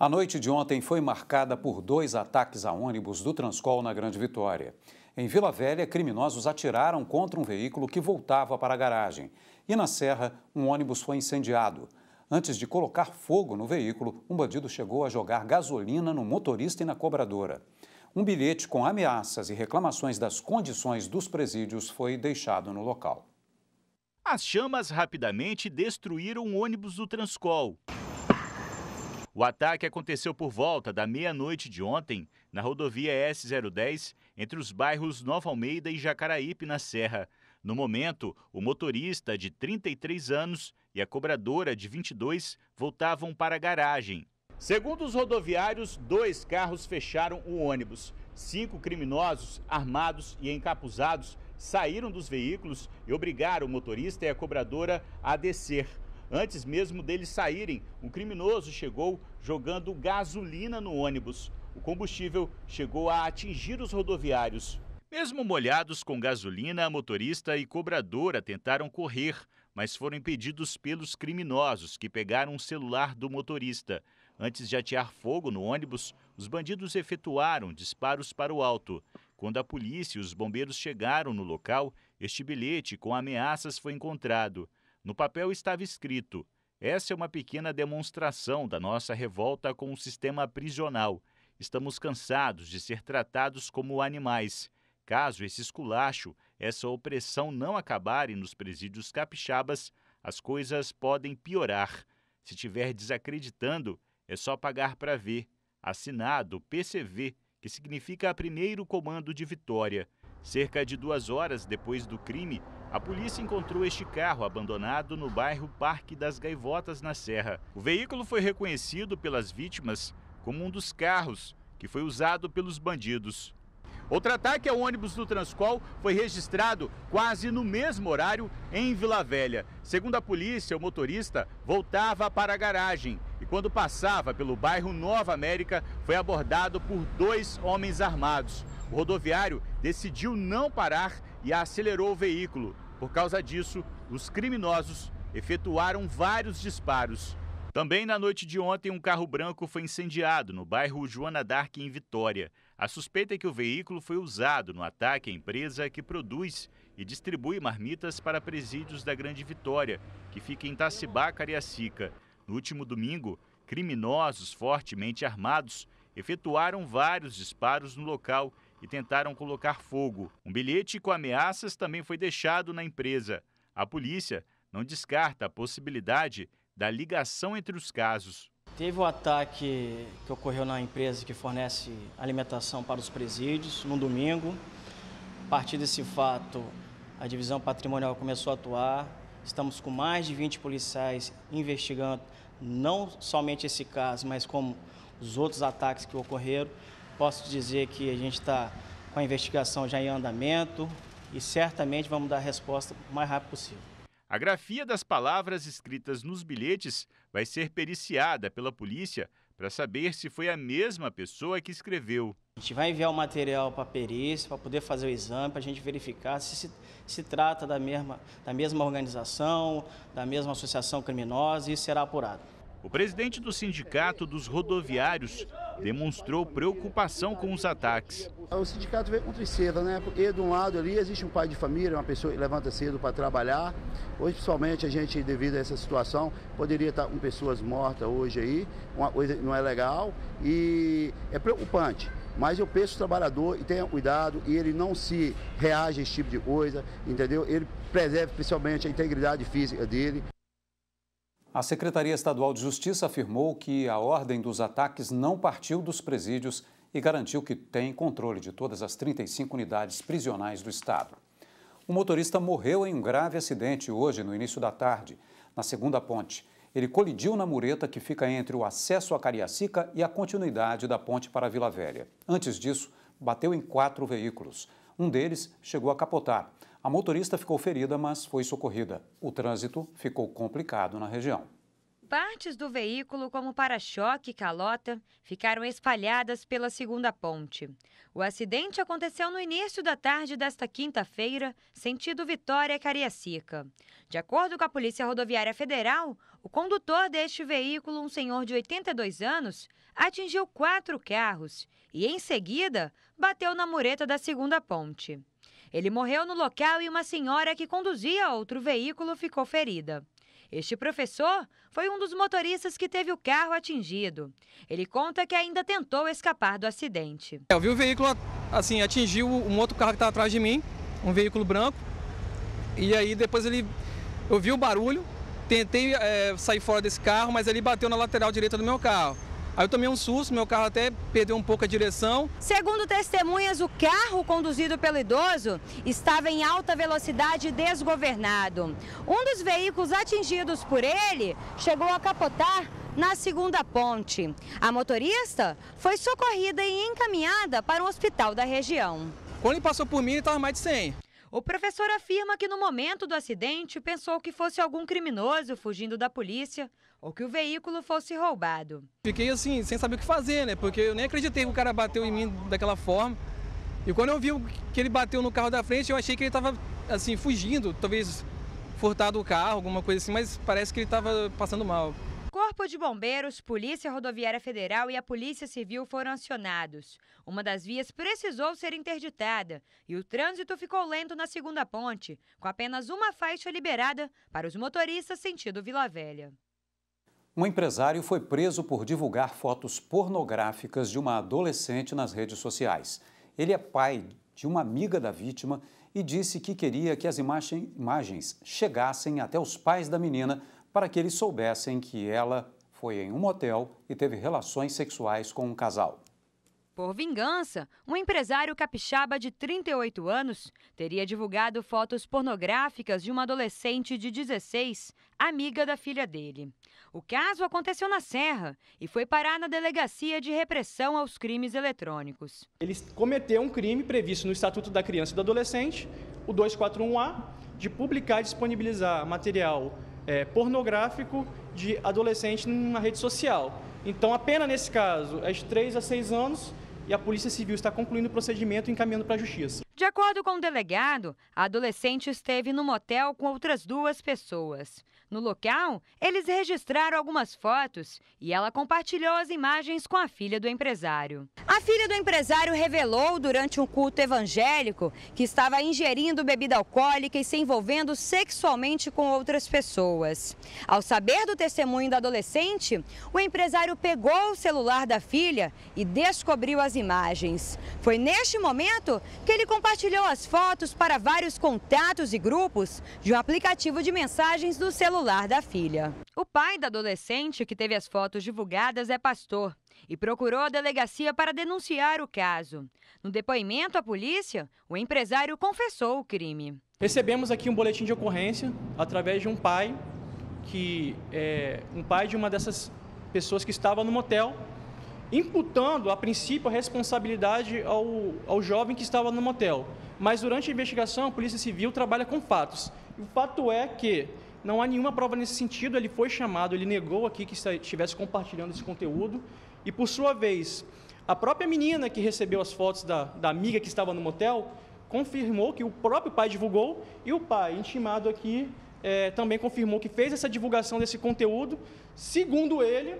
A noite de ontem foi marcada por dois ataques a ônibus do Transcol na Grande Vitória. Em Vila Velha, criminosos atiraram contra um veículo que voltava para a garagem. E na Serra, um ônibus foi incendiado. Antes de colocar fogo no veículo, um bandido chegou a jogar gasolina no motorista e na cobradora. Um bilhete com ameaças e reclamações das condições dos presídios foi deixado no local. As chamas rapidamente destruíram o ônibus do Transcol. O ataque aconteceu por volta da meia-noite de ontem, na rodovia S010, entre os bairros Nova Almeida e Jacaraípe, na Serra. No momento, o motorista de 33 anos e a cobradora de 22 voltavam para a garagem. Segundo os rodoviários, dois carros fecharam o ônibus. Cinco criminosos, armados e encapuzados, saíram dos veículos e obrigaram o motorista e a cobradora a descer. Antes mesmo deles saírem, um criminoso chegou jogando gasolina no ônibus. O combustível chegou a atingir os rodoviários. Mesmo molhados com gasolina, a motorista e cobradora tentaram correr, mas foram impedidos pelos criminosos que pegaram o um celular do motorista. Antes de atear fogo no ônibus, os bandidos efetuaram disparos para o alto. Quando a polícia e os bombeiros chegaram no local, este bilhete com ameaças foi encontrado. No papel estava escrito: Essa é uma pequena demonstração da nossa revolta com o sistema prisional. Estamos cansados de ser tratados como animais. Caso esse esculacho, essa opressão não acabarem nos presídios capixabas, as coisas podem piorar. Se tiver desacreditando, é só pagar para ver. Assinado PCV, que significa Primeiro Comando de Vitória. Cerca de duas horas depois do crime, a polícia encontrou este carro abandonado no bairro Parque das Gaivotas, na Serra. O veículo foi reconhecido pelas vítimas como um dos carros que foi usado pelos bandidos. Outro ataque ao ônibus do Transcol foi registrado quase no mesmo horário em Vila Velha. Segundo a polícia, o motorista voltava para a garagem e, quando passava pelo bairro Nova América, foi abordado por dois homens armados. O rodoviário decidiu não parar e acelerou o veículo. Por causa disso, os criminosos efetuaram vários disparos. Também na noite de ontem, um carro branco foi incendiado no bairro Joana Dark, em Vitória. A suspeita é que o veículo foi usado no ataque à empresa que produz e distribui marmitas para presídios da Grande Vitória, que fica em Tacibá, Cariacica. No último domingo, criminosos fortemente armados efetuaram vários disparos no local e tentaram colocar fogo. Um bilhete com ameaças também foi deixado na empresa. A polícia não descarta a possibilidade da ligação entre os casos. Teve o um ataque que ocorreu na empresa que fornece alimentação para os presídios, no domingo. A partir desse fato, a divisão patrimonial começou a atuar. Estamos com mais de 20 policiais investigando não somente esse caso, mas como os outros ataques que ocorreram. Posso dizer que a gente está com a investigação já em andamento e certamente vamos dar a resposta o mais rápido possível. A grafia das palavras escritas nos bilhetes vai ser periciada pela polícia para saber se foi a mesma pessoa que escreveu. A gente vai enviar o material para a perícia, para poder fazer o exame, para a gente verificar se se, se trata da mesma, da mesma organização, da mesma associação criminosa e isso será apurado. O presidente do Sindicato dos Rodoviários demonstrou preocupação com os ataques. O sindicato veio com tristeza, né? Porque de um lado ali existe um pai de família, uma pessoa que levanta cedo para trabalhar. Hoje, principalmente, a gente, devido a essa situação, poderia estar tá com pessoas mortas hoje aí, uma coisa que não é legal e é preocupante mas eu peço ao trabalhador e tenha cuidado e ele não se reage a esse tipo de coisa, entendeu? Ele preserve principalmente a integridade física dele. A Secretaria Estadual de Justiça afirmou que a ordem dos ataques não partiu dos presídios e garantiu que tem controle de todas as 35 unidades prisionais do Estado. O motorista morreu em um grave acidente hoje, no início da tarde, na segunda ponte. Ele colidiu na mureta que fica entre o acesso a Cariacica e a continuidade da ponte para Vila Velha. Antes disso, bateu em quatro veículos. Um deles chegou a capotar. A motorista ficou ferida, mas foi socorrida. O trânsito ficou complicado na região. Partes do veículo, como para-choque e calota, ficaram espalhadas pela segunda ponte. O acidente aconteceu no início da tarde desta quinta-feira, sentido Vitória-Cariacica. De acordo com a Polícia Rodoviária Federal, o condutor deste veículo, um senhor de 82 anos, atingiu quatro carros e, em seguida, bateu na mureta da segunda ponte. Ele morreu no local e uma senhora que conduzia outro veículo ficou ferida. Este professor foi um dos motoristas que teve o carro atingido. Ele conta que ainda tentou escapar do acidente. É, eu vi o veículo assim atingir um outro carro que estava atrás de mim, um veículo branco. E aí depois ele, eu vi o barulho, tentei é, sair fora desse carro, mas ele bateu na lateral direita do meu carro. Aí eu tomei um susto, meu carro até perdeu um pouco a direção. Segundo testemunhas, o carro conduzido pelo idoso estava em alta velocidade desgovernado. Um dos veículos atingidos por ele chegou a capotar na segunda ponte. A motorista foi socorrida e encaminhada para um hospital da região. Quando ele passou por mim, ele estava mais de 100. O professor afirma que no momento do acidente pensou que fosse algum criminoso fugindo da polícia ou que o veículo fosse roubado. Fiquei assim, sem saber o que fazer, né? Porque eu nem acreditei que o cara bateu em mim daquela forma. E quando eu vi que ele bateu no carro da frente, eu achei que ele estava assim fugindo, talvez furtado o carro, alguma coisa assim, mas parece que ele estava passando mal. Corpo de Bombeiros, Polícia Rodoviária Federal e a Polícia Civil foram acionados. Uma das vias precisou ser interditada e o trânsito ficou lento na segunda ponte, com apenas uma faixa liberada para os motoristas sentido Vila Velha. Um empresário foi preso por divulgar fotos pornográficas de uma adolescente nas redes sociais. Ele é pai de uma amiga da vítima e disse que queria que as imagens chegassem até os pais da menina para que eles soubessem que ela foi em um motel e teve relações sexuais com um casal. Por vingança, um empresário capixaba de 38 anos teria divulgado fotos pornográficas de uma adolescente de 16, amiga da filha dele. O caso aconteceu na Serra e foi parar na Delegacia de Repressão aos Crimes Eletrônicos. Ele cometeu um crime previsto no Estatuto da Criança e do Adolescente, o 241A, de publicar e disponibilizar material é, pornográfico de adolescente numa rede social. Então, a pena nesse caso é de 3 a 6 anos e a Polícia Civil está concluindo o procedimento e encaminhando para a Justiça. De acordo com o delegado, a adolescente esteve no motel com outras duas pessoas. No local, eles registraram algumas fotos e ela compartilhou as imagens com a filha do empresário. A filha do empresário revelou durante um culto evangélico que estava ingerindo bebida alcoólica e se envolvendo sexualmente com outras pessoas. Ao saber do testemunho da adolescente, o empresário pegou o celular da filha e descobriu as imagens. Foi neste momento que ele compartilhou compartilhou as fotos para vários contatos e grupos de um aplicativo de mensagens do celular da filha. O pai da adolescente que teve as fotos divulgadas é pastor e procurou a delegacia para denunciar o caso. No depoimento à polícia, o empresário confessou o crime. Recebemos aqui um boletim de ocorrência através de um pai que é um pai de uma dessas pessoas que estava no motel imputando a princípio a responsabilidade ao, ao jovem que estava no motel. Mas durante a investigação, a Polícia Civil trabalha com fatos. E o fato é que não há nenhuma prova nesse sentido, ele foi chamado, ele negou aqui que estivesse compartilhando esse conteúdo. E por sua vez, a própria menina que recebeu as fotos da, da amiga que estava no motel confirmou que o próprio pai divulgou e o pai, intimado aqui, é, também confirmou que fez essa divulgação desse conteúdo. Segundo ele,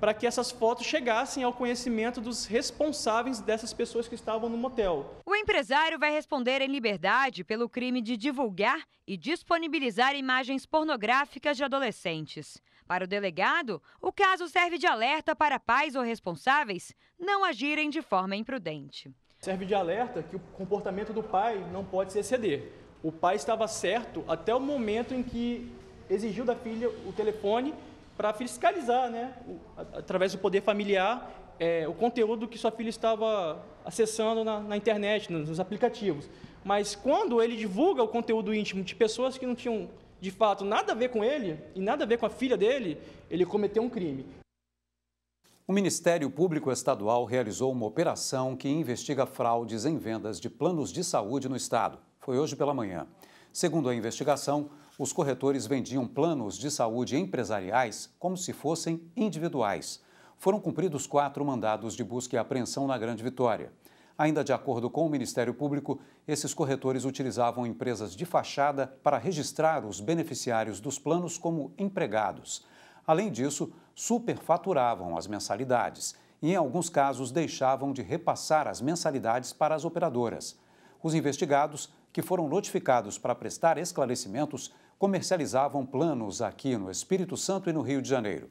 para que essas fotos chegassem ao conhecimento dos responsáveis dessas pessoas que estavam no motel. O empresário vai responder em liberdade pelo crime de divulgar e disponibilizar imagens pornográficas de adolescentes. Para o delegado, o caso serve de alerta para pais ou responsáveis não agirem de forma imprudente. Serve de alerta que o comportamento do pai não pode se exceder. O pai estava certo até o momento em que exigiu da filha o telefone para fiscalizar, né, através do poder familiar, é, o conteúdo que sua filha estava acessando na, na internet, nos, nos, aplicativos. Mas quando ele divulga o conteúdo íntimo de pessoas que não tinham, de fato, nada a ver com ele e nada a ver com a filha dele, ele cometeu um crime. O Ministério Público Estadual realizou uma operação que investiga fraudes em vendas de planos de saúde no Estado. Foi hoje pela manhã. Segundo a investigação, os corretores vendiam planos de saúde empresariais como se fossem individuais. Foram cumpridos quatro mandados de busca e apreensão na Grande Vitória. Ainda de acordo com o Ministério Público, esses corretores utilizavam empresas de fachada para registrar os beneficiários dos planos como empregados. Além disso, superfaturavam as mensalidades e, em alguns casos, deixavam de repassar as mensalidades para as operadoras. Os investigados, que foram notificados para prestar esclarecimentos, comercializavam planos aqui no Espírito Santo e no Rio de Janeiro.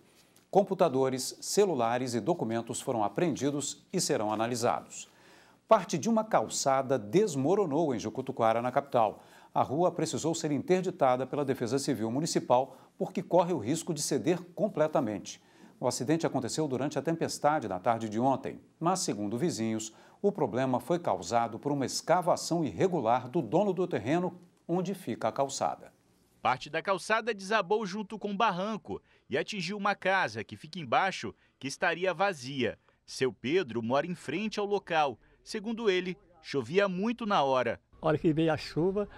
Computadores, celulares e documentos foram apreendidos e serão analisados. Parte de uma calçada desmoronou em Jucutuquara, na capital. A rua precisou ser interditada pela Defesa Civil Municipal porque corre o risco de ceder completamente. O acidente aconteceu durante a tempestade na tarde de ontem, mas, segundo vizinhos, o problema foi causado por uma escavação irregular do dono do terreno onde fica a calçada. Parte da calçada desabou junto com o barranco e atingiu uma casa que fica embaixo, que estaria vazia. Seu Pedro mora em frente ao local. Segundo ele, chovia muito na hora. A hora que veio a chuva,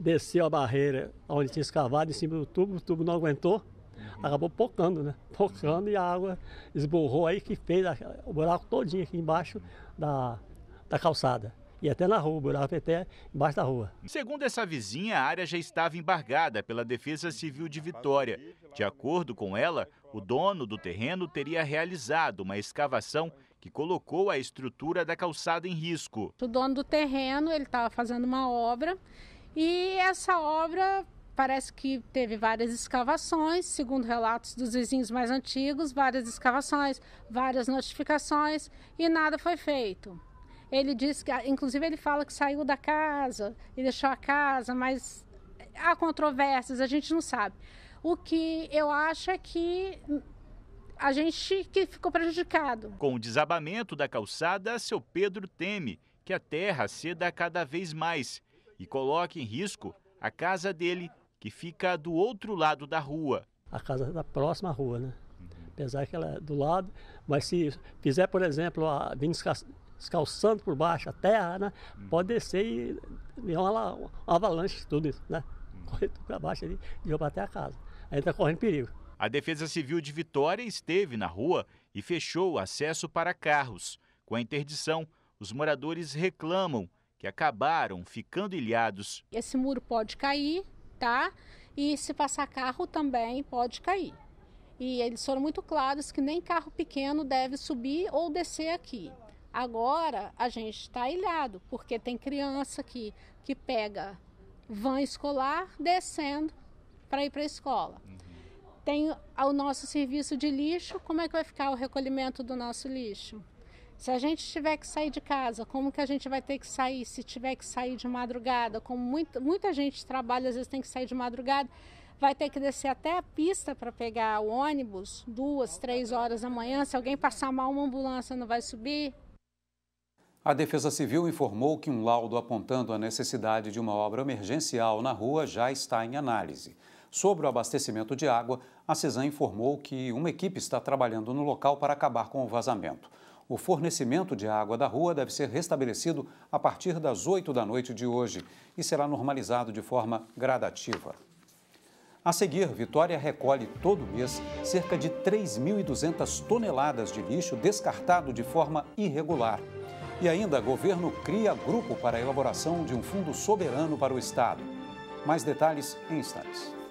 desceu a barreira onde tinha escavado em cima do tubo, o tubo não aguentou, acabou pocando, né? Pocando e a água esborrou aí que fez o buraco todinho aqui embaixo da, da calçada e até na rua, buraco é até embaixo da rua. Segundo essa vizinha, a área já estava embargada pela Defesa Civil de Vitória. De acordo com ela, o dono do terreno teria realizado uma escavação que colocou a estrutura da calçada em risco. O dono do terreno, ele estava fazendo uma obra e essa obra parece que teve várias escavações, segundo relatos dos vizinhos mais antigos, várias escavações, várias notificações e nada foi feito. Ele diz que, ah, inclusive, ele fala que saiu da casa e deixou a casa, mas há controvérsias, a gente não sabe. O que eu acho é que a gente que ficou prejudicado. Com o desabamento da calçada, seu Pedro teme que a terra ceda cada vez mais e coloque em risco a casa dele, que fica do outro lado da rua. A casa da próxima rua, né? Uhum. Apesar que ela é do lado, mas se fizer, por exemplo, a Escalçando por baixo a terra, né? Hum. Pode descer e virar uma, uma, avalanche, tudo isso, né? Hum. tudo para baixo ali e jogar até a casa. Aí está correndo perigo. A Defesa Civil de Vitória esteve na rua e fechou o acesso para carros. Com a interdição, os moradores reclamam que acabaram ficando ilhados. Esse muro pode cair, tá? E se passar carro também pode cair. E eles foram muito claros que nem carro pequeno deve subir ou descer aqui. Agora a gente está ilhado, porque tem criança que, que pega van escolar descendo para ir para a escola. Uhum. Tem o nosso serviço de lixo, como é que vai ficar o recolhimento do nosso lixo? Se a gente tiver que sair de casa, como que a gente vai ter que sair? Se tiver que sair de madrugada, como muita, muita gente trabalha, às vezes tem que sair de madrugada, vai ter que descer até a pista para pegar o ônibus, duas, três horas da manhã. Se alguém passar mal, uma ambulância não vai subir. A Defesa Civil informou que um laudo apontando a necessidade de uma obra emergencial na rua já está em análise. Sobre o abastecimento de água, a CESAM informou que uma equipe está trabalhando no local para acabar com o vazamento. O fornecimento de água da rua deve ser restabelecido a partir das 8 da noite de hoje e será normalizado de forma gradativa. A seguir, Vitória recolhe todo mês cerca de 3.200 toneladas de lixo descartado de forma irregular. E ainda, governo cria grupo para a elaboração de um fundo soberano para o Estado. Mais detalhes em instantes.